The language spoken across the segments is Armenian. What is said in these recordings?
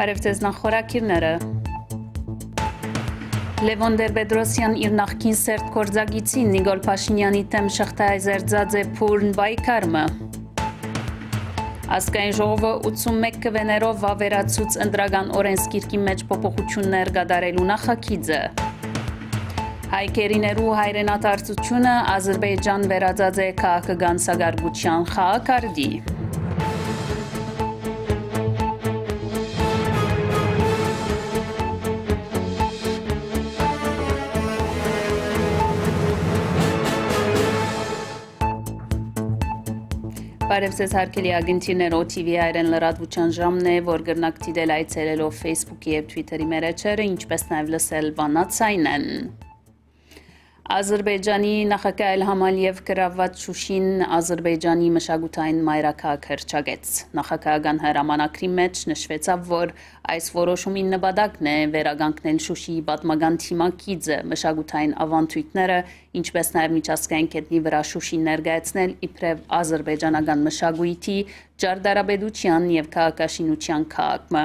Բարև ձեզ նախորակիրները։ Լևոն Դերբեդրոսյան իր նախքին սերտ կորձագիցին Նիգոլ Փաշինյանի թեմ շղթայզերծածե փուրն բայկարմը։ Ասկային ժողովը 81 կվեներով վավերացուց ընդրագան օրենսգիրքի մեջ փոփոխություններ գդարելու նախագիծը։ Հայկերիներու հայրենատարծությունը Ադրբեջան վերածած է քաղաքական սագարգության խաղակարդի։ խաղ Բարև ձեզ հարգելի ագնտիներ OTV հայրեն լրատվության ժամն է, որ գրնակ դիտել այցելելով Facebook-ի եւ Twitter-ի մերեջերը, ինչպես նաեւ լսել վանացային են։ Ադրբեջանի նախագահ Էլհամ Ալիև գրաված Շուշին Ադրբեջանի մշակութային մայրաքաղաք հրճագեց։ Նախագահական հրամանակրի մեջ նշվեցավ, որ այս որոշումի նպատակն է վերագանքնել Շուշիի պատմական թիմակիցը, մշակութային ավանդույթները ինչպես նաև միջազգային կետնի վրա Շուշին ներկայացնել իբրև ազերբայջանական մշակույթի, ջարդարաբեդության եւ քաղաքաշինության քաղաքը։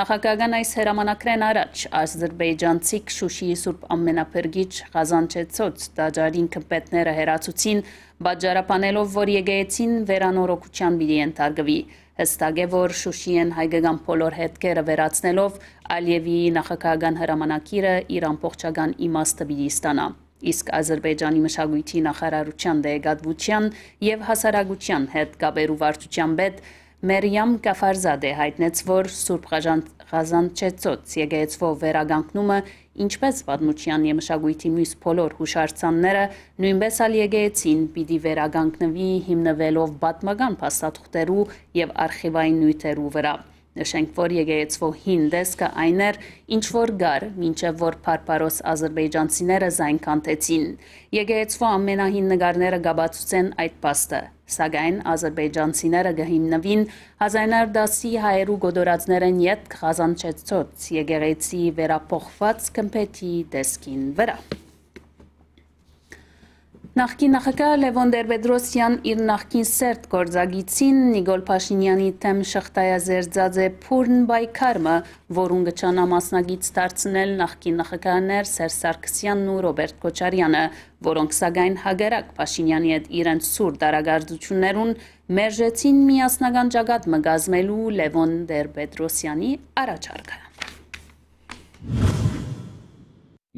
Նախագահական այս հերամանակրեն առաջ ազերբայջանցիք Շուշիի Սուրբ Ամենափրկիչ Ղազանչեցոց դաջարին կպետները հերացուցին բաժարապանելով, որ եկեցին վերանորոգության մի ենթարկվի։ Հստակ է, որ Շուշիեն հայկական բոլոր հետքերը վերացնելով Ալիևի նախագահական հրամանակիրը իր ամբողջական իմաստը պիտի ստանա։ իմ Իսկ Ադրբեջանի մշակույթի նախարարության դեգատվության եւ հասարակության հետ կապերու վարչության բեդ Մերիամ Կաֆարզադե հայտնեց, որ Սուրբ Ղազանչեցոց եկեղեցվով վերագանքնումը, ինչպես պատմության եւ մշակույթի մյուս բոլոր հուշարձանները, նույնպես ալ եկեղեցին պիտի վերագանքնվի հիմնվելով պատմական փաստաթղթերու եւ արխիվային նյութերու վրա։ Նշենք, որ եկեղեցվող հին դեսկը այն էր, ինչ որ գար, մինչև որ պարպարոս ազրբեջանցիները զայն կանթեցին։ Եկեղեցվող ամենահին նգարները գաբացուցեն այդ պաստը։ Սագայն ազրբեջանցիները գհիմնվին 1910-ի հայերու գոդորածներեն ետ կխազանչեցոց եկեղեցի վերապոխված կմպետի դեսկին վրա։ Նախկին նախագահ Լևոն Դերբեդրոսյան իր նախկին սերտ գործագիցին Նիգոլ Փաշինյանի թեմ շղթայազերծած է փուրն բայկարմը, որուն գճանա մասնագից դարձնել նախկին նախագահներ Սերժ Սարգսյանն ու Ռոբերտ Քոչարյանը, որոնք սակայն հագարակ Փաշինյանի հետ իրենց սուր դարագարձություններուն մերժեցին միասնական ճակատ մգազմելու Լևոն Դերբեդրոսյանի առաջարկը։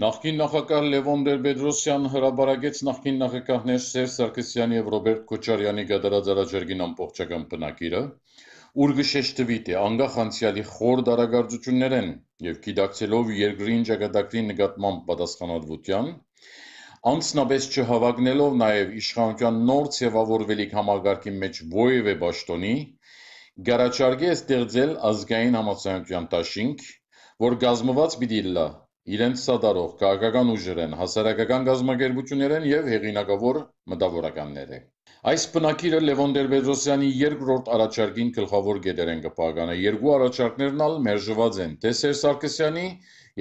Նախկին նախագահ Լևոն Դերբեդրոսյան հրաբարագեց նախկին նախագահներ Սերժ Սարգսյանի եւ Ռոբերտ Քոչարյանի գդարած առաջարկին ամբողջական բնակիրը, ուր գշեշտվի թե անգախ անցյալի խոր դարագործություններ են եւ գիտակցելով երկրի ինջագադակրի նկատմամբ պատասխանատվության, անցնաբես չհավակնելով նաեւ իշխանության նոր ձևավորվելիք համագարկի մեջ ովևէ ճշտոնի, գարաչարգի ստեղծել ազգային համացանության տաշինք, որ գազմված պիտի լա իրենց սատարող քաղաքական ուժեր են, հասարակական գազམ་ակերպություններ են եւ հեղինակավոր մտավորականներ են։ Այս բնակիրը Լևոն Դերբեզոսյանի երկրորդ առաջարկին գլխավոր գետեր են կպահականը։ Երկու առաջարկներն ալ մերժված են թե Սերժ Սարգսյանի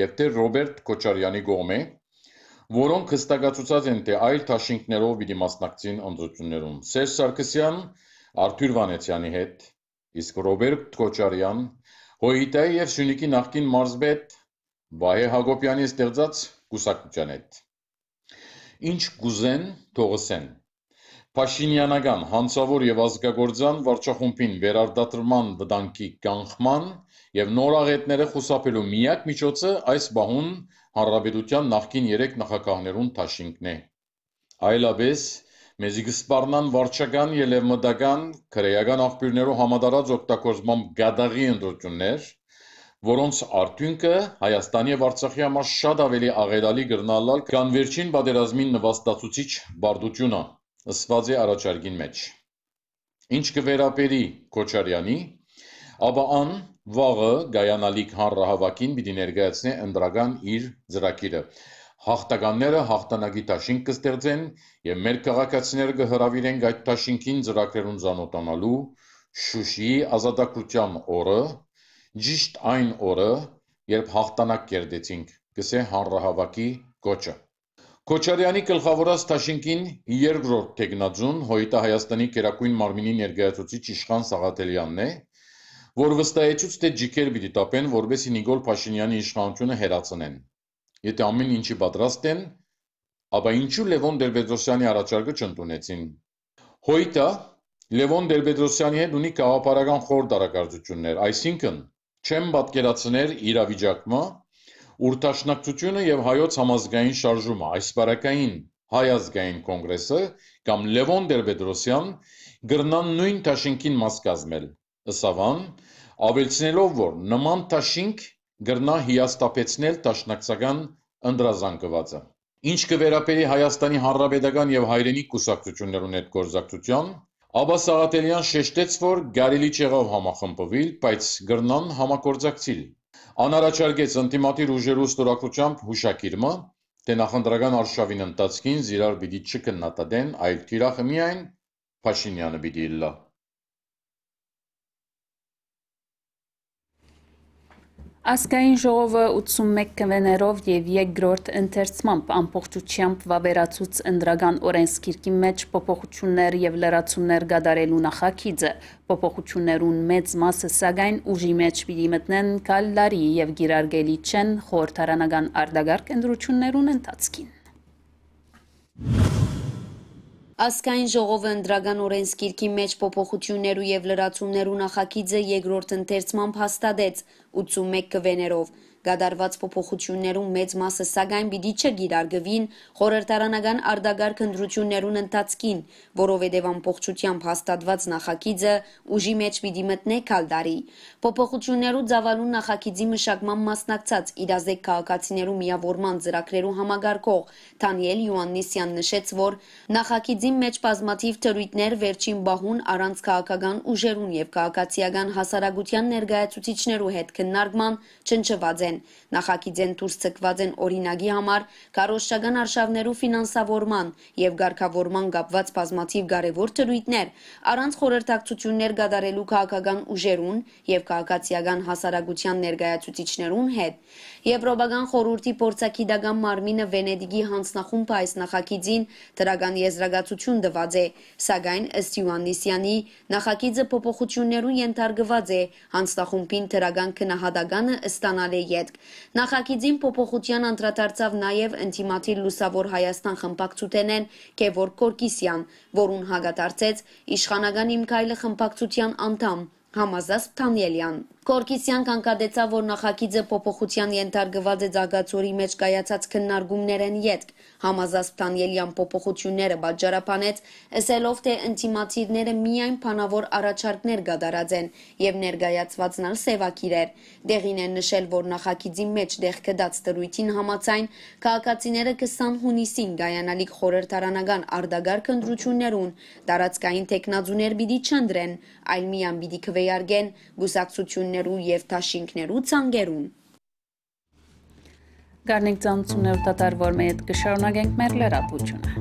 եւ թե Ռոբերտ Քոչարյանի կողմէ, որոնք հստակացուցած են թե այլ թաշինքներով պիտի մասնակցին ընտրություններում։ Սերժ Սարգսյան Արթուր Վանեցյանի հետ, իսկ Ռոբերտ Քոչարյան Հոյիտայի եւ Շունիկի նախկին մարզբետ Վահե Հակոբյանի ստեղծած կուսակցության հետ։ Ինչ գուզեն, թողսեն։ Փաշինյանական հանցավոր եւ ազգագործան վարչախումբին վերարտադրման վտանգի կանխման եւ նոր աղետները խուսափելու միակ միջոցը այս բահուն հանրապետության նախկին 3 նախագահներուն Թաշինկն է։ Այլապես մեզի կսպառնան վարչական ելևմտական քրեական աղբյուրներով համատարած օգտագործման գադաղի ընդդրություններ որոնց արդյունքը Հայաստանի եւ Արցախի համար շատ ավելի աղերալի կգրնալալ կան վերջին պատերազմին նվաստացուցիչ բարդությունը ըստված է առաջարկին մեջ։ Ինչ կվերապերի Քոչարյանի, ապա ան վաղը գայանալիք հանրահավաքին պիտի ներկայացնի ընդրական իր ծրագիրը։ Հաղթականները հաղթանակի տաշինք կստեղծեն եւ մեր քաղաքացիները կհրավիրեն այդ տաշինքին ծրագրերուն ճանոթանալու Շուշիի ազատագրության օրը Ճիշտ այն օրը, երբ հաղթանակ կերտեցինք, գսե հանրահավաքի կոչը։ Քոչարյանի գլխավորած Թաշինքին երկրորդ տեխնաձուն Հոյտա Հայաստանի Կերակույն մարմինի ներկայացուցիչ Իշխան Սաղաթելյանն է, որ վստահեցուց թե ջիկեր պիտի տապեն, որբեսի Նիկոլ Փաշինյանի իշխանությունը հերացնեն։ Եթե ամեն ինչի պատրաստ են, ապա ինչու Լևոն Դերբեդրոսյանի առաջարկը չընդունեցին։ Հոյտա Լևոն Դերբեդրոսյանի հետ ունի գաղափարական խորհրդարակարծություններ, այսինքն չեմ պատկերացներ իրավիճակը, ուր դաշնակցությունը եւ հայոց համազգային շարժումը, այս բարակային հայ ազգային կոնգրեսը կամ Լևոն Դերբեդրոսյան գրնան նույն տաշինքին մաս կազմել։ Սավան ավելցնելով, որ նման տաշինք գրնա հիաստապեցնել տաշնակցական ընդրազանգվածը։ Ինչ կվերապերի Հայաստանի Հանրապետական եւ հայրենի կուսակցություններուն հետ գործակցության, Աբա Սաղաթելյան շեշտեց, որ գարելի չեղավ համախմբվել, բայց գրնան համակորձակցիլ։ Անարաչարգեց ընդդիմադիր ուժերու ստորակրությամբ հուշակիրմը, թե նախնդրական արշավին ընթացքին զիրար պիտի չքննադատեն, այլ թիրախը միայն Փաշինյանը պիտի լա։ Ասկային ժողովը 81 կվեներով և երկրորդ ընթերցմամբ ամպողջությամբ վաբերացուց ընդրագան օրենսքիրկի մեջ պոպոխություններ և լրացումներ գադարելու նախակիցը, պոպոխություներուն մեծ մասը սագայն ուժի մեջ պիտի մտնեն կալ լարի և գիրարգելի չեն խորդարանագան արդագարկ ընդրություններուն ընթացքին։ Ասկային ժողովը ընդրագան օրենսկիրքի մեջ փոփոխություններ ու եւ լրացումներ ու նախագիծը երկրորդ ընթերցմամբ հաստատեց 81 կվեներով։ Կատարված փոփոխություններու մեծ մասը սակայն պիտի չգիրարգվին խորհրդարանական արդագարգ հնդրություններուն ընթացքին, որովհետև ամբողջությամբ հաստատված նախագիծը ուժի մեջ պիտի մտնե քալդարի։ Փոփոխություններու ցավալուն նախագիծի մշակման մասնակցած իրազեկ քաղաքացիներու միավորման ծրագրերու համագարկող Թանիել Յուաննիսյան նշեց, որ նախագիծի մեջ բազմաթիվ թրույթներ վերջին բահուն առանց քաղաքական ուժերուն եւ քաղաքացիական հասարակության ներկայացուցիչներու հետ քննարկման չնչված են են։ Նախագիծեն դուրս ցկված են օրինագի համար կարոշչական արշավներու ֆինանսավորման եւ ղարքավորման կապված բազմաթիվ կարևոր դրույթներ, առանց խորհրդակցություններ գդարելու քաղաքական ուժերուն եւ քաղաքացիական հասարակության ներկայացուցիչներուն հետ։ Եվրոպական խորհրդի փորձագիտական մարմինը Վենեդիգի հանձնախումբը այս նախագիծին դրական եզրակացություն տված է, սակայն ըստ Յուաննիսյանի նախագիծը փոփոխություններու ենթարկված է, հանձնախումբին դրական քննահատականը ստանալ է յետ հետք։ Նախագիծին փոփոխության անդրադարձավ նաև ընտիմաթիլ լուսավոր Հայաստան խմբակցութենեն Գևոր Կորկիսյան, որուն հագադարձեց իշխանական Իմքայլի խմբակցության անդամ Համազաս Թանելյան։ Կորկիսյան կանգադեցավ, որ նախագիծը փոփոխության ենթարկված է Զագացորի մեջ կայացած քննարկումներ են յետք։ Համազասպտանելյան փոփոխությունները բաժարապանեց, ասելով թե ընտիմացիդները միայն փանավոր առաջարկներ գդարած են եւ ներգայացվածն ալ սևակիրեր։ Դեղին են նշել, որ նախագիծի մեջ դեղքը դած դրույթին համաձայն քաղաքացիները 20 հունիսին գայանալիք խորհրդարանական արդագարգ ընդրություններուն տարածքային տեխնազուներ պիտի չնդրեն, այլ միան պիտի քվեարկեն գուսակցություններ կենտրոններու եւ դաշինքներու ցանգերուն։ Գարնիկ ծանցուներ դատարվոր մետ կշարունակենք մեր լրատվությունը։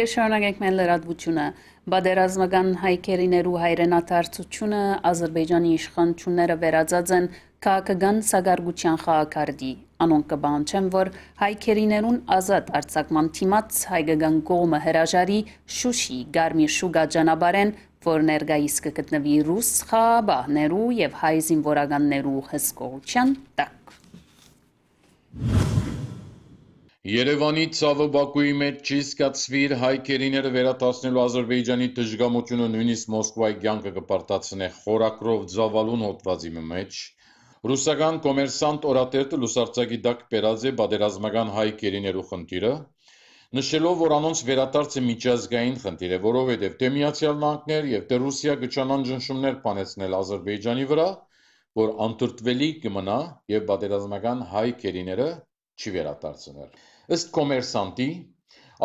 Կշարունակենք մեր լրատվությունը։ Բادرազմական հայկերիներու հայրենաթարցությունը Ադրբեջանի իշխանությունները վերածած են քաղաքական սագարգության խաղակարդի։ Անոն կբանչեմ, որ հայքերիներուն ազատ արձակման թիմած հայգգան կողմը հրաժարի շուշի գարմի շուգա ճանաբարեն, որ ներգայիս կգտնվի ռուս խաղաբահներու և հայ զինվորագաններու հսկողության տակ։ Երևանի ցավը Բաքուի մեջ չի սկացվիր հայկերիները վերատասնելու Ադրբեջանի դժգամությունը նույնիսկ Մոսկվայի ցանկը կպարտացնե խորակրով ծավալուն հոդվածի մեջ Ռուսական կոմերսանտ օրատերտը լուսարձակի դակ բերած է բادرազմական հայ գերիներու խնդիրը, նշելով, որ անոնց վերադարձը միջազգային խնդիր է, որովհետև թե Միացյալ Նահանգներ եւ թե Ռուսիա կճանան ճնշումներ բանեցնել Ադրբեջանի վրա, որ անտրտվելի կմնա եւ բادرազմական հայ գերիները չի վերադարձնել։ Ըստ կոմերսանտի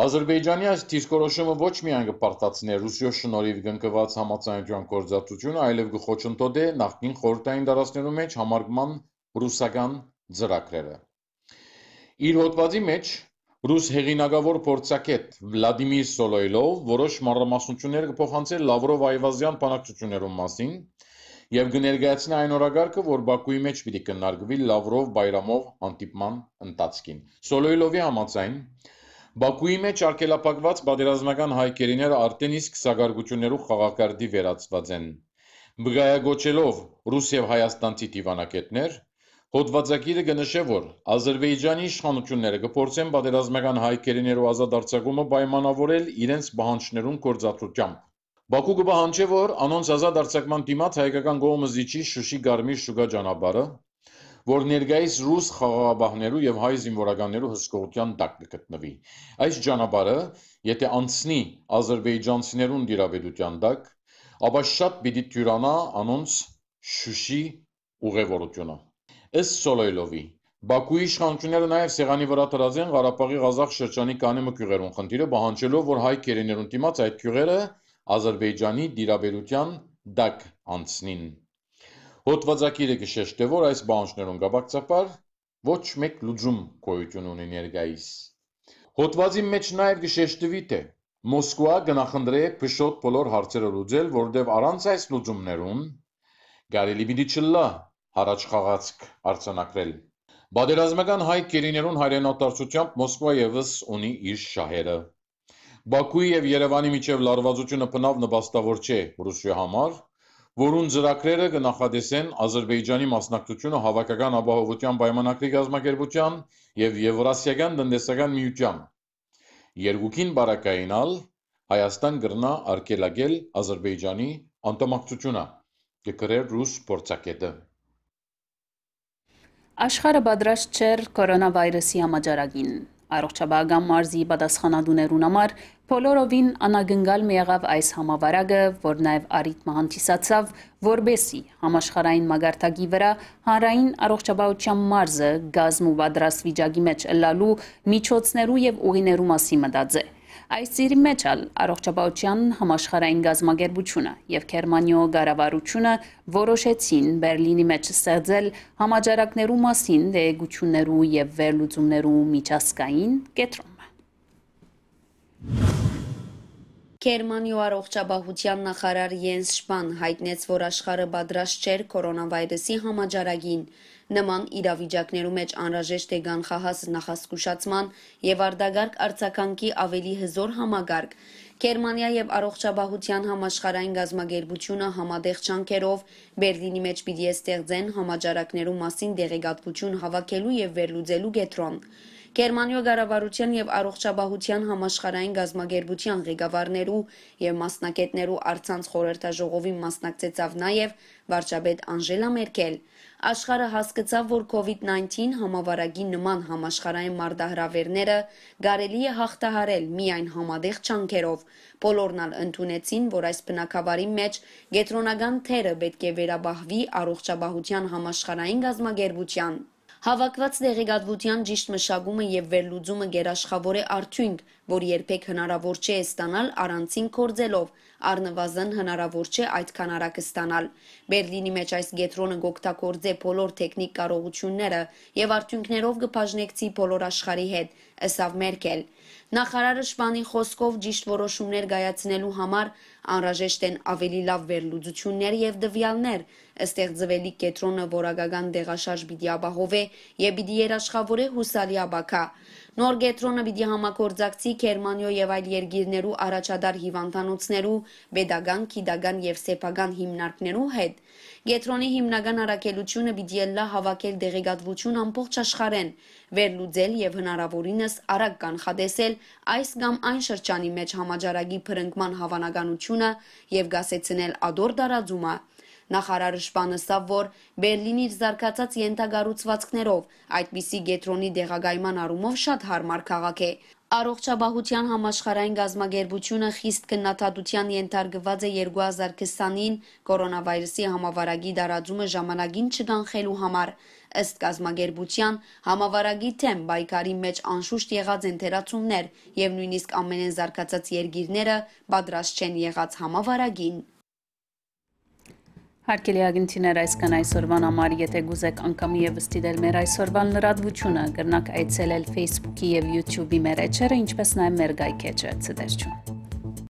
Ադրբեջանի այս դիրքորոշումը ոչ միայն կպարտացնի Ռուսիո շնորհիվ գնկված համացանության կորզացությունը, այլև կխոչընդոտի նախկին խորհրդային դարաշներում մեջ համարգման ռուսական ծրագրերը։ Իր հոդվածի մեջ ռուս հեղինակավոր փորձակետ Վլադիմիր Սոլոյլով որոշ մանրամասնություններ կփոխանցել Լավրով Այվազյան բանակցություններում մասին եւ կներկայացնի այն օրակարգը, որ Բաքուի մեջ պիտի կնարգվի Լավրով Բայրամով հանդիպման ընթացքին։ Սոլոյլովի համաձայն Բաքուի մեջ արգելափակված պատերազմական հայկերիները արդեն իսկ սագարկություններով խաղակարդի վերածված են։ Բգայագոչելով ռուս եւ հայաստանցի դիվանագետներ Հոդվածագիրը գնշե որ Ադրբեջանի իշխանությունները կփորձեն պատերազմական հայկերիներով ազատ արձակումը պայմանավորել իրենց բանջարներուն կորզաթությամբ։ Բաքու կբահանջե որ անոնց ազատ արձակման դիմաց հայկական կողմը զիջի Շուշի Գարմիր շուգա ճանապարհը որ ներկայիս ռուս խաղաղապահներու եւ հայ զինվորականներու հսկողության տակ կգտնվի։ Այս ճանապարհը, եթե անցնի ազերբայջանցիներուն դիրավետության տակ, ապա շատ պիտի թյուրանա անոնց Շուշի ուղևորությունը։ Ըստ Սոլոյլովի, Բաքուի իշխանությունները նաև սեղանի վրա դրած են Ղարաբաղի Ղազախ շրջանի կանեմը քյուղերուն խնդիրը, բանջելով, որ հայ կերեներուն դիմաց այդ քյուղերը Ադրբեջանի դիրաբերության դակ անցնին։ Հոդվածակիրը գշեշտ է, որ այս բանջարներուն գաբակցապար ոչ մեկ լուծում գոյություն ունի ներկայիս։ Հոդվածի մեջ նաև գշեշտվի թե Մոսկվա գնախնդրե փշոտ բոլոր հարցերը լուծել, որտեղ առանց այս լուծումներուն գարելի մի դիչլա հարաճ խաղացք արցանակրել։ Բادرազմական հայ գերիներուն հայրենատարությամբ Մոսկվա եւս ունի իր շահերը։ Բաքուի եւ Երևանի միջև լարվածությունը բնավ նպաստավոր չէ Ռուսիա համար, որուն ծրագրերը կնախադեսեն Ադրբեջանի մասնակցությունը հավաքական ապահովության պայմանագրի գազམ་ակերպության եւ Եվրասիական տնտեսական միության։ Երկուքին բարակայինալ Հայաստան կրնա արկելագել Ադրբեջանի անդամակցությունը։ Կկրեր ռուս փորձակետը։ Աշխարհը պատրաստ չէր կորոնավիրուսի համաճարակին։ Առողջապահական մարզի պատասխանատուներուն համար Բոլորովին անագնգալ մի եղավ այս համավարակը, որ նաև արիտ մահանտիսացավ, որբեսի համաշխարային մագարտակի վրա հանրային առողջապահության մարզը գազմ ու պատրաստ վիճակի մեջ ըլլալու միջոցներու եւ ուղիներու մասին մտածե։ Այս ծիրի մեջ ալ առողջապահության համաշխարային գազմագերբությունը եւ Գերմանիո գարավարությունը որոշեցին Բերլինի մեջ ստեղծել համաճարակներու մասին դեղեցություններու եւ վերլուծումներու միջազգային կետրոն։ Գերմանիո առողջապահության նախարար Յենս Շպան հայտնեց, որ աշխարհը պատրաստ չէր կորոնավայրուսի համաճարակին։ Նման իրավիճակներու մեջ անհրաժեշտ է գանխահաս նախազգուշացման եւ արդագարգ արձականքի ավելի հզոր համագարկ։ Գերմանիա եւ առողջապահության համաշխարհային գազագերբությունը համատեղ ճանկերով Բերլինի մեջ պիտի ստեղծեն համաճարակներու մասին դեղեկատվություն հավաքելու եւ վերլուծելու կետրոն։ Գերմանիա Գարավարության եւ Առողջապահության համաշխարհային գազագերբության ղեկավարներու եւ մասնակետներու արցանց խորհրդաժողովի մասնակցեցավ նաեւ վարչապետ Անժելա Մերկել։ Աշխարհը հասկացավ, որ COVID-19 համավարակի նման համաշխարհային մարդահրավերները գարելի է հաղթահարել միայն համատեղ չանքերով։ Բոլորն ալ ընդունեցին, որ այս բնակավարի մեջ գետրոնական թերը պետք է վերաբահվի առողջապահության համաշխարհային գազմագերբության։ Հավաքված դեղեկատվության ճիշտ մշակումը եւ վերլուծումը գերաշխավոր է արդյունք, որ երբեք հնարավոր չէ ստանալ առանցին կորձելով, առնվազն հնարավոր չէ այդքան արագ ստանալ։ Բերլինի մեջ այս գետրոնը գօգտագործե բոլոր տեխնիկ կարողությունները եւ արդյունքներով կբաժնեկցի բոլոր աշխարհի հետ, ըսավ Մերկել։ Նախարարը Շվանի խոսքով ճիշտ որոշումներ գայացնելու համար անհրաժեշտ են ավելի լավ վերլուծություններ եւ դվյալներ։ Ստեղծվելի կետրոնը որակական դեղաշարժ պիտի ապահովե եւ պիտի երաշխավորե հուսալի ապակա։ Նոր գետրոնը պիտի համագործակցի Գերմանիո եւ այլ երկիրներու առաջադար հիվանդանոցներու, pedagogan, քիդական եւ սեփական հիմնարկներու հետ։ Գետրոնի հիմնական առաքելությունը պիտի լա հավաքել դեղեկատվություն ամբողջ աշխարհեն, վերլուծել եւ հնարավորինս արագ կանխատեսել այս կամ այն շրջանի մեջ համաճարակի փրկման հավանականությունը եւ գասեցնել ադոր դարաձումը։ Նախարարշպանը սավ, որ բերլինի զարկացած ենթագարուցվածքներով այդպիսի գետրոնի դեղագայման արումով շատ հարմար կաղաք է։ Արողջաբահության համաշխարային գազմագերբությունը խիստ կննաթատության ենթարգված է 2020-ին կորոնավայրսի համավարագի դարաձումը ժամանագին չգանխելու համար։ Ըստ գազմագերբության համավարագի թեմ բայկարի մեջ անշուշտ եղած են թերացումներ և նույնիսկ ամենեն զարգացած երկիրները պատրաստ չեն եղած համավարագին։ Հարկելի ագնտիներ այսքան այսօրվան համար, եթե գուզեք անգամի եւս դիտել մեր այսօրվան լրատվությունը, գրնակ այցելել Facebook-ի եւ YouTube-ի մեր էջերը, ինչպես նաեւ մեր գայքեջը ցդերչուն։